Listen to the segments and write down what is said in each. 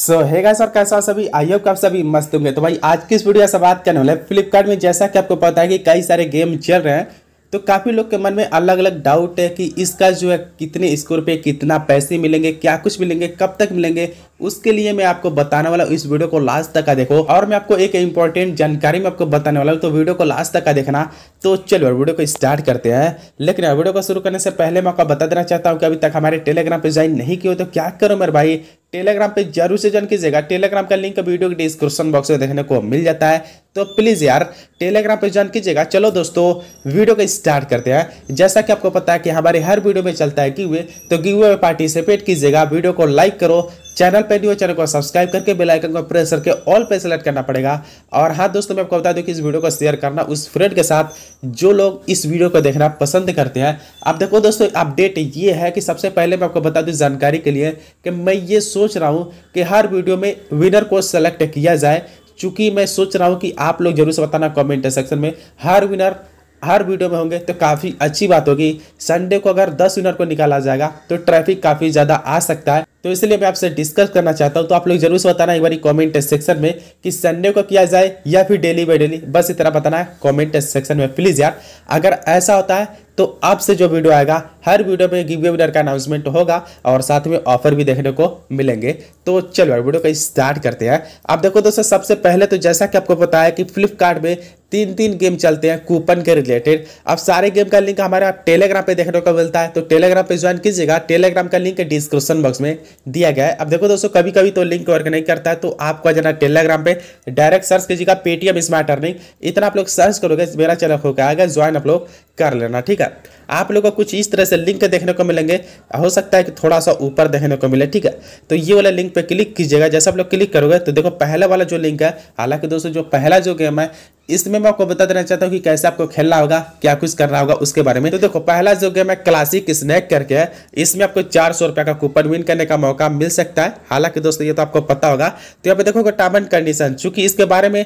सो है गाइस कैसा सभी आई होप आप सभी मस्त होंगे तो भाई आज की इस वीडियो से बात करने वाले फ्लिपकार्ट में जैसा कि आपको पता है कि कई सारे गेम चल रहे हैं तो काफ़ी लोग के मन में अलग अलग डाउट है कि इसका जो है कितने स्कोर पे कितना पैसे मिलेंगे क्या कुछ मिलेंगे कब तक मिलेंगे उसके लिए मैं आपको बताने वाला हूँ इस वीडियो को लास्ट तक का देखो और मैं आपको एक इंपॉर्टेंट जानकारी मैं आपको बताने वाला हूँ तो वीडियो को लास्ट तक का देखना तो चलो वीडियो को स्टार्ट करते हैं लेकिन वीडियो को शुरू करने से पहले मैं आपको बता देना चाहता हूँ कि अभी तक हमारे टेलीग्राम पर ज्वाइन नहीं किए तो क्या करो मेरे भाई टेलीग्राम पे जरूर से ज्वाइन कीजिएगा टेलीग्राम का लिंक वीडियो के डिस्क्रिप्शन बॉक्स में देखने को मिल जाता है तो प्लीज़ यार टेलीग्राम पे ज्वाइन कीजिएगा चलो दोस्तों वीडियो को स्टार्ट करते हैं जैसा कि आपको पता है कि हमारे हर वीडियो में चलता है हुए तो गिवे में पार्टिसिपेट कीजिएगा वीडियो को लाइक करो चैनल पर न्यू हो चैनल को सब्सक्राइब करके बेल आइकन को प्रेस करके ऑल पे सेलेक्ट करना पड़ेगा और हाँ दोस्तों मैं आपको बता दूं कि इस वीडियो को शेयर करना उस फ्रेंड के साथ जो लोग इस वीडियो को देखना पसंद करते हैं अब देखो दोस्तों अपडेट ये है कि सबसे पहले मैं आपको बता दूँ जानकारी के लिए कि मैं ये सोच रहा हूँ कि हर वीडियो में विनर को सेलेक्ट किया जाए चूँकि मैं सोच रहा हूँ कि आप लोग जरूर से बताना कॉमेंट सेक्शन में हर विनर हर वीडियो में होंगे तो काफ़ी अच्छी बात होगी संडे को अगर 10 विनर को निकाला जाएगा तो ट्रैफिक काफ़ी ज़्यादा आ सकता है तो इसलिए मैं आपसे डिस्कस करना चाहता हूँ तो आप लोग जरूर से बताना एक बार कमेंट सेक्शन में कि संडे को किया जाए या फिर डेली बाई डेली बस इतना बताना है कॉमेंट सेक्शन में प्लीज़ यार अगर ऐसा होता है तो अब से जो वीडियो आएगा हर वीडियो में गिव विनर का अनाउंसमेंट होगा और साथ में ऑफर भी देखने को मिलेंगे तो चलो वीडियो का स्टार्ट करते हैं अब देखो दोस्तों सबसे पहले तो जैसा कि आपको पता है कि फ्लिपकार्ट में तीन तीन गेम चलते हैं कूपन के रिलेटेड अब सारे गेम का लिंक हमारे आप टेलीग्राम पे देखने को मिलता है तो टेलीग्राम पे ज्वाइन कीजिएगा टेलीग्राम का लिंक डिस्क्रिप्शन बॉक्स में दिया गया है अब देखो दोस्तों कभी कभी तो लिंक वर्क नहीं करता है तो आपको जाना टेलीग्राम पे डायरेक्ट सर्च कीजिएगा पेटीएम स्मार्ट अर्निंग इतना आप लोग सर्च करोगे मेरा चैनल होकर आएगा ज्वाइन आप लोग कर लेना ठीक है आप लोगों को कुछ इस तरह से लिंक देखने को मिलेंगे हो सकता है कि थोड़ा सा ऊपर देखने को मिले ठीक है तो ये वाला लिंक पे क्लिक कीजिएगा जैसे आप लोग क्लिक करोगे तो देखो पहला वाला जो लिंक है हालांकि दोस्तों जो पहला जो गेम है इसमें मैं आपको बता देना चाहता हूँ कि कैसे आपको खेलना होगा क्या कुछ करना होगा उसके बारे में तो देखो पहला जो गेम है क्लासिक स्नैक करके है इसमें आपको चार सौ रुपये का कूपन विन करने का मौका मिल सकता है हालांकि दोस्तों ये तो आपको पता होगा तो यहाँ पे देखोगे टर्म एंड कंडीशन चूंकि इसके बारे में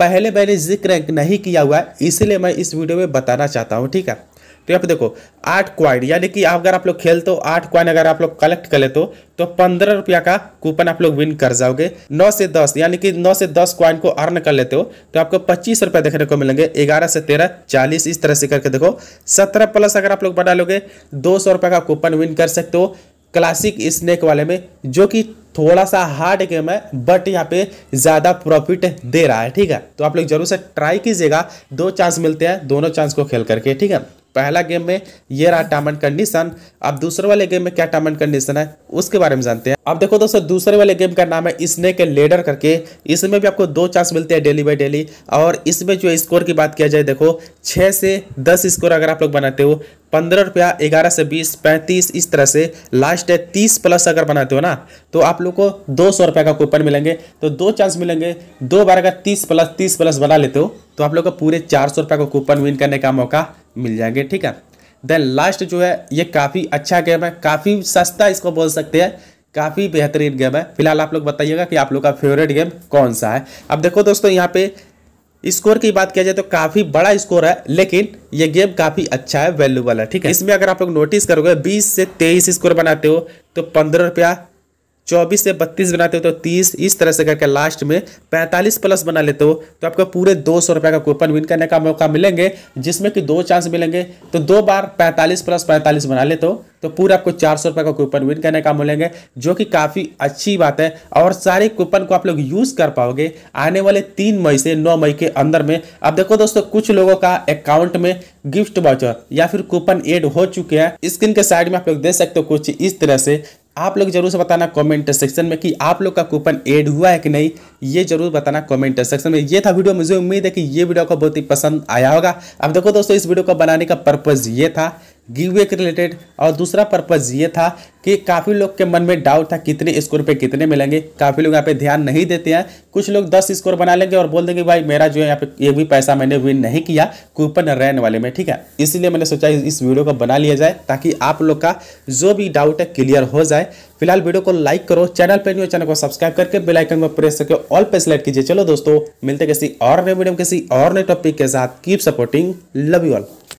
पहले मैंने जिक्र नहीं किया हुआ है इसलिए मैं इस वीडियो में बताना चाहता हूँ ठीक है तो यहाँ पे देखो आठ क्वाइन यानी कि अगर आप लोग खेल तो आठ क्वाइन अगर आप लोग कलेक्ट कर ले तो तो पंद्रह रुपया का कूपन आप लोग विन कर जाओगे नौ से दस यानी कि नौ से दस क्वाइन को अर्न कर लेते हो तो आपको पच्चीस रुपया देखने को मिलेंगे ग्यारह से तेरह चालीस इस तरह से करके देखो सत्रह प्लस अगर आप लोग बना लोगे दो सौ का कूपन विन कर सकते हो क्लासिक स्नैक वाले में जो कि थोड़ा सा हार्ड गेम है बट यहाँ पे ज़्यादा प्रॉफिट दे रहा है ठीक है तो आप लोग जरूर से ट्राई कीजिएगा दो चांस मिलते हैं दोनों चांस को खेल करके ठीक है पहला गेम में ये रहा टर्म एंड कंडीशन अब दूसरे वाले गेम में क्या टर्म एंड कंडीशन है उसके बारे में जानते हैं अब देखो दोस्तों दूसरे वाले गेम का नाम है स्नेक लेडर करके इसमें भी आपको दो चांस मिलते हैं डेली बाय डेली और इसमें जो स्कोर की बात किया जाए देखो छः से दस स्कोर अगर आप लोग बनाते हो पंद्रह रुपया ग्यारह से बीस पैंतीस इस तरह से लास्ट है तीस प्लस अगर बनाते हो ना तो आप लोग को दो सौ रुपये का कूपन मिलेंगे तो दो चांस मिलेंगे दो बार अगर तीस प्लस तीस प्लस बना लेते हो तो आप लोग को पूरे चार सौ रुपये का कूपन विन करने का मौका मिल जाएंगे ठीक है देन लास्ट जो है ये काफ़ी अच्छा गेम है काफ़ी सस्ता इसको बोल सकते हैं काफ़ी बेहतरीन गेम है फिलहाल आप लोग बताइएगा कि आप लोग का फेवरेट गेम कौन सा है अब देखो दोस्तों यहाँ पे स्कोर की बात किया जाए तो काफी बड़ा स्कोर है लेकिन ये गेम काफी अच्छा है वैल्यूबल है ठीक है इसमें अगर आप लोग नोटिस करोगे 20 से 23 स्कोर बनाते हो तो पंद्रह रुपया चौबीस से बत्तीस बनाते हो तो तीस इस तरह से करके लास्ट में पैंतालीस प्लस बना लेते हो तो आपको पूरे दो सौ रुपये का कूपन विन करने का मौका मिलेंगे जिसमें कि दो चांस मिलेंगे तो दो बार पैंतालीस प्लस पैंतालीस बना लेते हो तो पूरा आपको चार सौ रुपये का कूपन विन करने का मिलेंगे जो कि काफ़ी अच्छी बात है और सारे कूपन को आप लोग यूज़ कर पाओगे आने वाले तीन मई से नौ मई के अंदर में अब देखो दोस्तों कुछ लोगों का अकाउंट में गिफ्ट वाउचर या फिर कूपन एड हो चुके हैं स्क्रीन के साइड में आप लोग देख सकते हो कुछ इस तरह से आप लोग जरूर से बताना कमेंट सेक्शन में कि आप लोग का कूपन ऐड हुआ है कि नहीं ये जरूर बताना कमेंट सेक्शन में ये था वीडियो मुझे उम्मीद है कि ये वीडियो को बहुत ही पसंद आया होगा अब देखो दोस्तों इस वीडियो को बनाने का पर्पज़ ये था गिव वे के रिलेटेड और दूसरा पर्पज़ ये था कि काफ़ी लोग के मन में डाउट था कितने स्कोर पे कितने मिलेंगे काफ़ी लोग यहाँ पे ध्यान नहीं देते हैं कुछ लोग दस स्कोर बना लेंगे और बोल देंगे भाई मेरा जो है यहाँ पे एक भी पैसा मैंने विन नहीं किया कूपन रैन वाले में ठीक है इसलिए मैंने सोचा इस वीडियो को बना लिया जाए ताकि आप लोग का जो भी डाउट है क्लियर हो जाए फिलहाल वीडियो को लाइक करो चैनल पर न्यू चैनल को सब्सक्राइब करके बेलाइकन को प्रेस करके ऑल पे सिलेक्ट कीजिए चलो दोस्तों मिलते किसी और नए वीडियो में किसी और नए टॉपिक के साथ keep supporting love you all